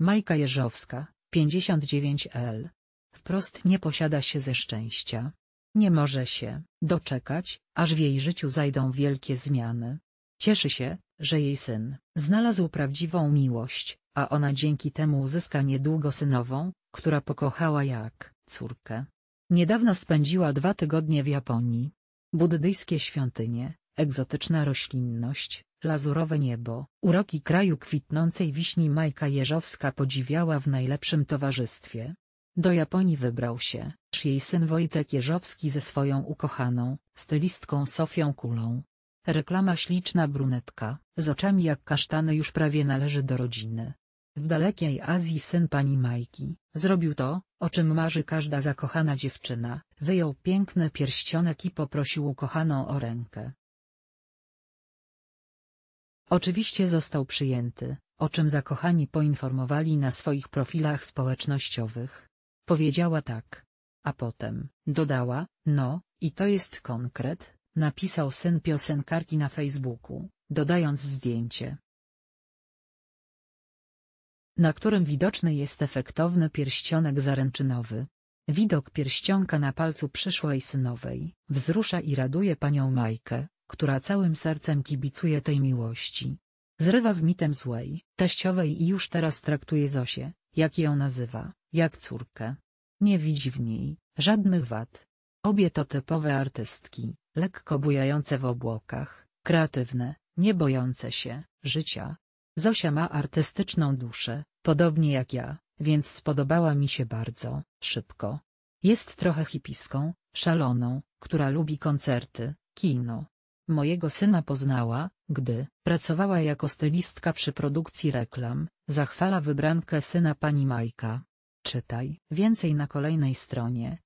Majka Jeżowska, 59L. Wprost nie posiada się ze szczęścia. Nie może się doczekać, aż w jej życiu zajdą wielkie zmiany. Cieszy się, że jej syn znalazł prawdziwą miłość, a ona dzięki temu uzyska niedługo synową, która pokochała jak córkę. Niedawno spędziła dwa tygodnie w Japonii. Buddyjskie świątynie, egzotyczna roślinność, Lazurowe niebo. Uroki kraju kwitnącej wiśni Majka Jeżowska podziwiała w najlepszym towarzystwie. Do Japonii wybrał się czy jej syn Wojtek Jeżowski ze swoją ukochaną, stylistką Sofią Kulą. Reklama śliczna brunetka, z oczami jak kasztany już prawie należy do rodziny. W dalekiej Azji syn pani Majki zrobił to, o czym marzy każda zakochana dziewczyna, wyjął piękny pierścionek i poprosił ukochaną o rękę. Oczywiście został przyjęty, o czym zakochani poinformowali na swoich profilach społecznościowych. Powiedziała tak. A potem, dodała, no, i to jest konkret, napisał syn piosenkarki na Facebooku, dodając zdjęcie na którym widoczny jest efektowny pierścionek zaręczynowy. Widok pierścionka na palcu przyszłej synowej wzrusza i raduje panią Majkę, która całym sercem kibicuje tej miłości. Zrywa z mitem złej, teściowej i już teraz traktuje Zosię, jak ją nazywa, jak córkę. Nie widzi w niej żadnych wad. Obie to typowe artystki, lekko bujające w obłokach, kreatywne, nie bojące się życia. Zosia ma artystyczną duszę, podobnie jak ja, więc spodobała mi się bardzo szybko. Jest trochę hipiską, szaloną, która lubi koncerty, kino, Mojego syna poznała, gdy pracowała jako stylistka przy produkcji reklam, zachwala wybrankę syna pani Majka. Czytaj więcej na kolejnej stronie.